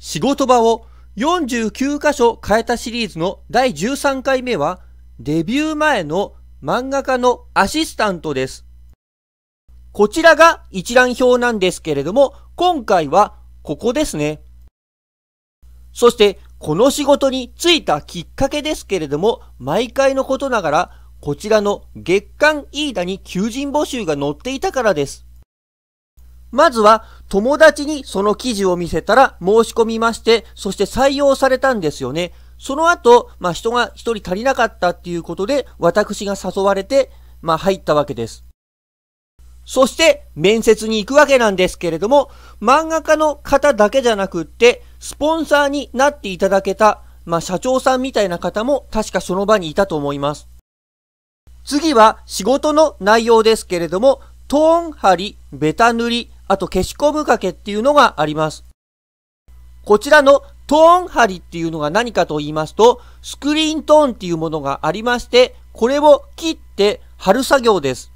仕事場を49箇所変えたシリーズの第13回目は、デビュー前の漫画家のアシスタントです。こちらが一覧表なんですけれども、今回はここですね。そして、この仕事に就いたきっかけですけれども、毎回のことながら、こちらの月刊飯田に求人募集が載っていたからです。まずは友達にその記事を見せたら申し込みまして、そして採用されたんですよね。その後、まあ、人が一人足りなかったっていうことで、私が誘われて、まあ、入ったわけです。そして、面接に行くわけなんですけれども、漫画家の方だけじゃなくって、スポンサーになっていただけた、まあ、社長さんみたいな方も確かその場にいたと思います。次は仕事の内容ですけれども、トーン張り、ベタ塗り、あと消しゴム掛けっていうのがあります。こちらのトーン針っていうのが何かと言いますと、スクリーントーンっていうものがありまして、これを切って貼る作業です。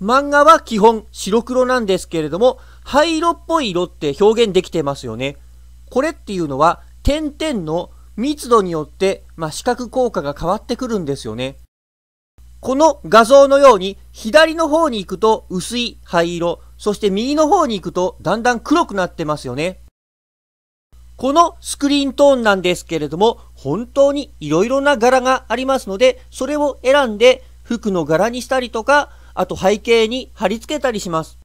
漫画は基本白黒なんですけれども、灰色っぽい色って表現できてますよね。これっていうのは点々の密度によって、まあ、視覚効果が変わってくるんですよね。この画像のように左の方に行くと薄い灰色、そして右の方に行くとだんだん黒くなってますよね。このスクリーントーンなんですけれども、本当に色々な柄がありますので、それを選んで服の柄にしたりとか、あと背景に貼り付けたりします。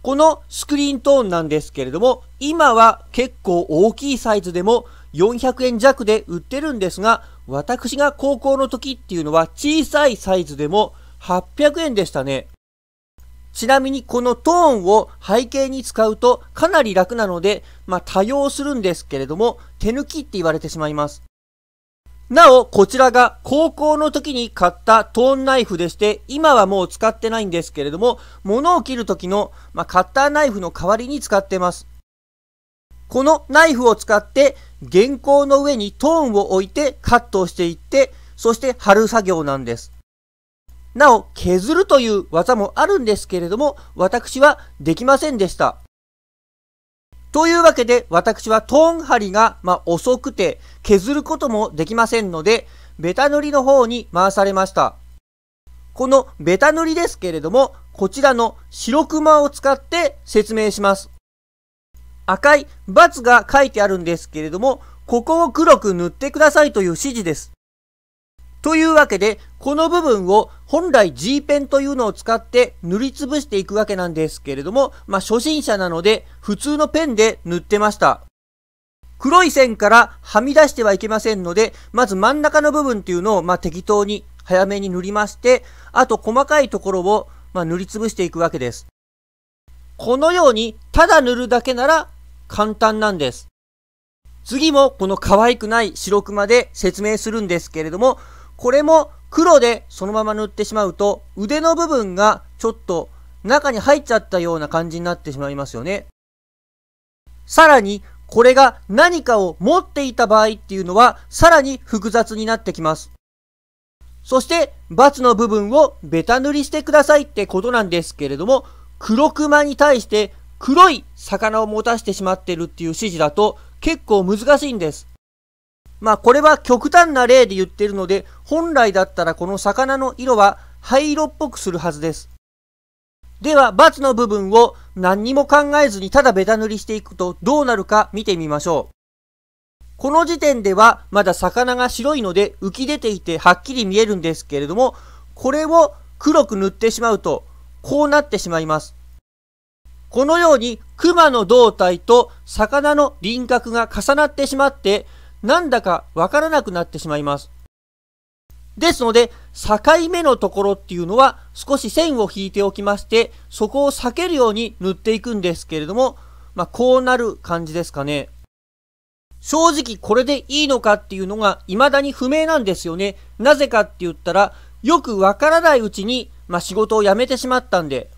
このスクリーントーンなんですけれども、今は結構大きいサイズでも400円弱で売ってるんですが、私が高校の時っていうのは小さいサイズでも800円でしたね。ちなみにこのトーンを背景に使うとかなり楽なので、まあ、多用するんですけれども、手抜きって言われてしまいます。なお、こちらが高校の時に買ったトーンナイフでして、今はもう使ってないんですけれども、物を切る時の、まあ、カッターナイフの代わりに使ってます。このナイフを使って、原稿の上にトーンを置いてカットしていって、そして貼る作業なんです。なお、削るという技もあるんですけれども、私はできませんでした。というわけで、私はトーン針が、ま遅くて、削ることもできませんので、ベタ塗りの方に回されました。このベタ塗りですけれども、こちらの白クマを使って説明します。赤い×が書いてあるんですけれども、ここを黒く塗ってくださいという指示です。というわけで、この部分を本来 G ペンというのを使って塗りつぶしていくわけなんですけれども、まあ、初心者なので普通のペンで塗ってました。黒い線からはみ出してはいけませんので、まず真ん中の部分っていうのをま適当に早めに塗りまして、あと細かいところをま塗りつぶしていくわけです。このようにただ塗るだけなら簡単なんです。次もこの可愛くない白クマで説明するんですけれども、これも黒でそのまま塗ってしまうと、腕の部分がちょっと中に入っちゃったような感じになってしまいますよね。さらに、これが何かを持っていた場合っていうのは、さらに複雑になってきます。そして、×の部分をベタ塗りしてくださいってことなんですけれども、黒クマに対して黒い魚を持たしてしまってるっていう指示だと結構難しいんです。まあこれは極端な例で言ってるので、本来だったらこの魚の色は灰色っぽくするはずです。では、×の部分を何にも考えずにただベタ塗りしていくとどうなるか見てみましょう。この時点ではまだ魚が白いので浮き出ていてはっきり見えるんですけれども、これを黒く塗ってしまうとこうなってしまいます。このように熊の胴体と魚の輪郭が重なってしまってなんだかわからなくなってしまいます。ですので、境目のところっていうのは少し線を引いておきまして、そこを避けるように塗っていくんですけれども、まあ、こうなる感じですかね。正直これでいいのかっていうのが未だに不明なんですよね。なぜかって言ったら、よくわからないうちに、まあ、仕事を辞めてしまったんで。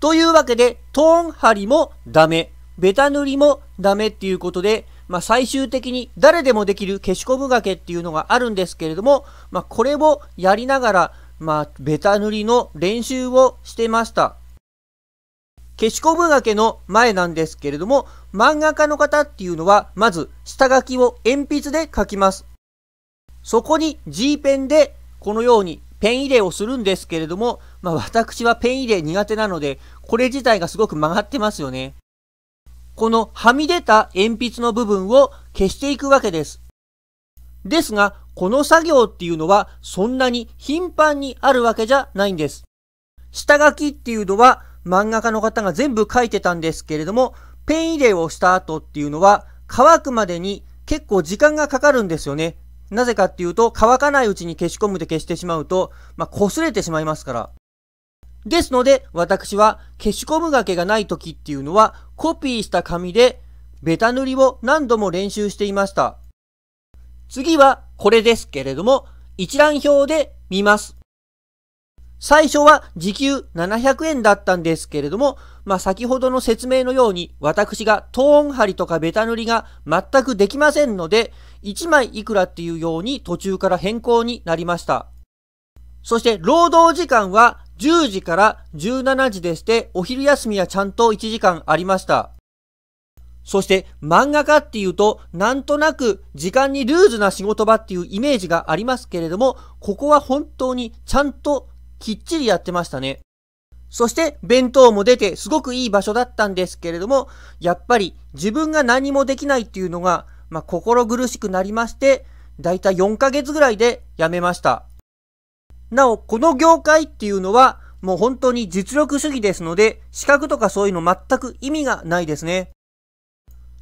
というわけで、トーン張りもダメ、ベタ塗りもダメっていうことで、まあ、最終的に誰でもできる消しゴムがけっていうのがあるんですけれども、まあ、これをやりながら、まあ、ベタ塗りの練習をしてました。消しゴムがけの前なんですけれども、漫画家の方っていうのは、まず下書きを鉛筆で書きます。そこに G ペンでこのようにペン入れをするんですけれども、まあ、私はペン入れ苦手なので、これ自体がすごく曲がってますよね。このはみ出た鉛筆の部分を消していくわけです。ですが、この作業っていうのはそんなに頻繁にあるわけじゃないんです。下書きっていうのは漫画家の方が全部書いてたんですけれども、ペン入れをした後っていうのは乾くまでに結構時間がかかるんですよね。なぜかっていうと乾かないうちに消し込むで消してしまうと、まあ、擦れてしまいますから。ですので、私は消しゴムがけがない時っていうのは、コピーした紙で、ベタ塗りを何度も練習していました。次はこれですけれども、一覧表で見ます。最初は時給700円だったんですけれども、まあ、先ほどの説明のように私がトーン貼りとかベタ塗りが全くできませんので、1枚いくらっていうように途中から変更になりました。そして労働時間は10時から17時でして、お昼休みはちゃんと1時間ありました。そして漫画家っていうと、なんとなく時間にルーズな仕事場っていうイメージがありますけれども、ここは本当にちゃんときっちりやってましたね。そして弁当も出てすごくいい場所だったんですけれども、やっぱり自分が何もできないっていうのが、まあ、心苦しくなりまして、だいたい4ヶ月ぐらいで辞めました。なお、この業界っていうのは、もう本当に実力主義ですので、資格とかそういうの全く意味がないですね。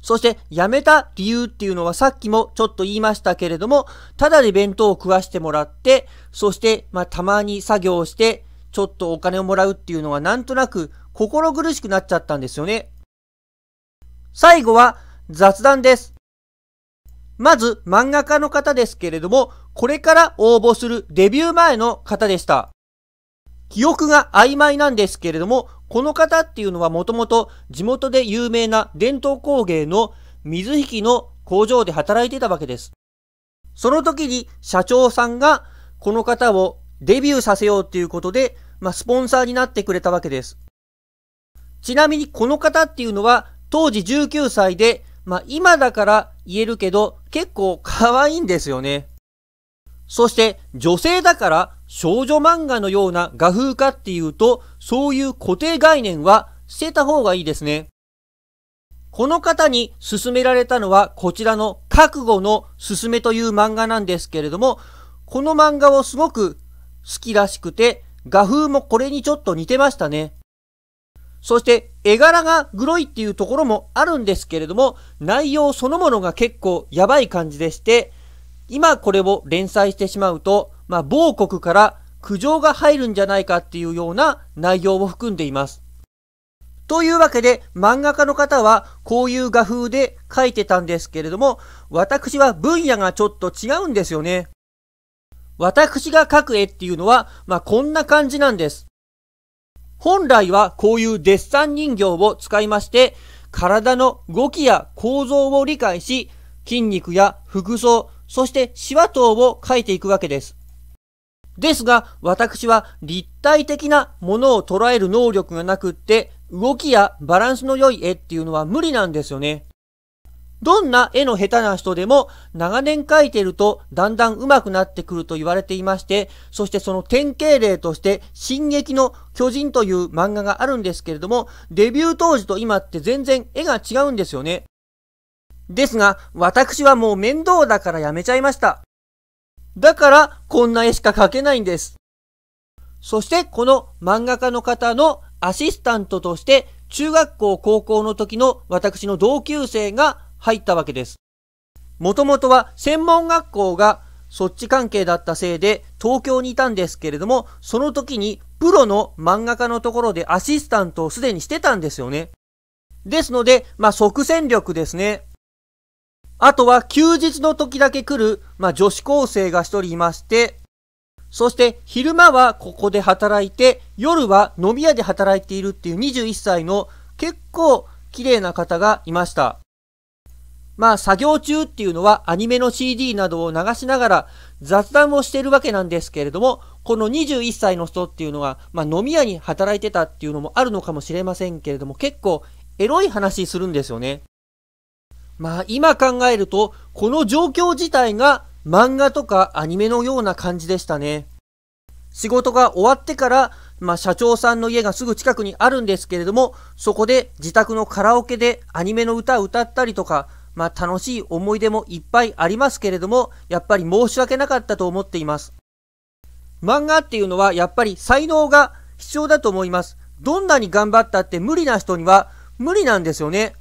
そして、辞めた理由っていうのはさっきもちょっと言いましたけれども、ただで弁当を食わしてもらって、そして、まあ、たまに作業して、ちょっとお金をもらうっていうのはなんとなく心苦しくなっちゃったんですよね。最後は雑談です。まず漫画家の方ですけれども、これから応募するデビュー前の方でした。記憶が曖昧なんですけれども、この方っていうのはもともと地元で有名な伝統工芸の水引の工場で働いてたわけです。その時に社長さんがこの方をデビューさせようっていうことで、まあ、スポンサーになってくれたわけです。ちなみにこの方っていうのは当時19歳でまあ、今だから言えるけど、結構可愛いんですよね。そして、女性だから少女漫画のような画風かっていうと、そういう固定概念は捨てた方がいいですね。この方に勧められたのは、こちらの覚悟のすすめという漫画なんですけれども、この漫画をすごく好きらしくて、画風もこれにちょっと似てましたね。そして絵柄がグロいっていうところもあるんですけれども、内容そのものが結構やばい感じでして、今これを連載してしまうと、まあ、某国から苦情が入るんじゃないかっていうような内容を含んでいます。というわけで漫画家の方はこういう画風で描いてたんですけれども、私は分野がちょっと違うんですよね。私が描く絵っていうのは、まあ、こんな感じなんです。本来はこういうデッサン人形を使いまして、体の動きや構造を理解し、筋肉や服装、そしてシワ等を描いていくわけです。ですが、私は立体的なものを捉える能力がなくって、動きやバランスの良い絵っていうのは無理なんですよね。どんな絵の下手な人でも長年描いてるとだんだん上手くなってくると言われていまして、そしてその典型例として進撃の巨人という漫画があるんですけれども、デビュー当時と今って全然絵が違うんですよね。ですが、私はもう面倒だからやめちゃいました。だから、こんな絵しか描けないんです。そして、この漫画家の方のアシスタントとして、中学校高校の時の私の同級生が入ったわけです。もともとは専門学校がそっち関係だったせいで東京にいたんですけれども、その時にプロの漫画家のところでアシスタントをすでにしてたんですよね。ですので、まあ、即戦力ですね。あとは休日の時だけ来る、まあ、女子高生が一人いまして、そして昼間はここで働いて、夜は飲み屋で働いているっていう21歳の結構綺麗な方がいました。まあ作業中っていうのはアニメの CD などを流しながら雑談をしてるわけなんですけれども、この21歳の人っていうのは、まあ飲み屋に働いてたっていうのもあるのかもしれませんけれども、結構エロい話するんですよね。まあ今考えると、この状況自体が漫画とかアニメのような感じでしたね。仕事が終わってから、まあ、社長さんの家がすぐ近くにあるんですけれども、そこで自宅のカラオケでアニメの歌を歌ったりとか、まあ、楽しい思い出もいっぱいありますけれども、やっぱり申し訳なかったと思っています。漫画っていうのはやっぱり才能が必要だと思います。どんなに頑張ったって無理な人には無理なんですよね。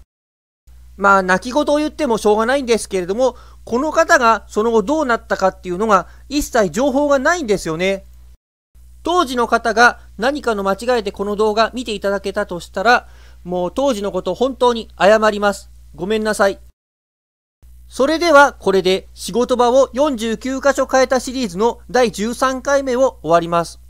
まあ、泣き言を言ってもしょうがないんですけれども、この方がその後どうなったかっていうのが一切情報がないんですよね。当時の方が何かの間違えてこの動画見ていただけたとしたら、もう当時のこと本当に謝ります。ごめんなさい。それではこれで仕事場を49箇所変えたシリーズの第13回目を終わります。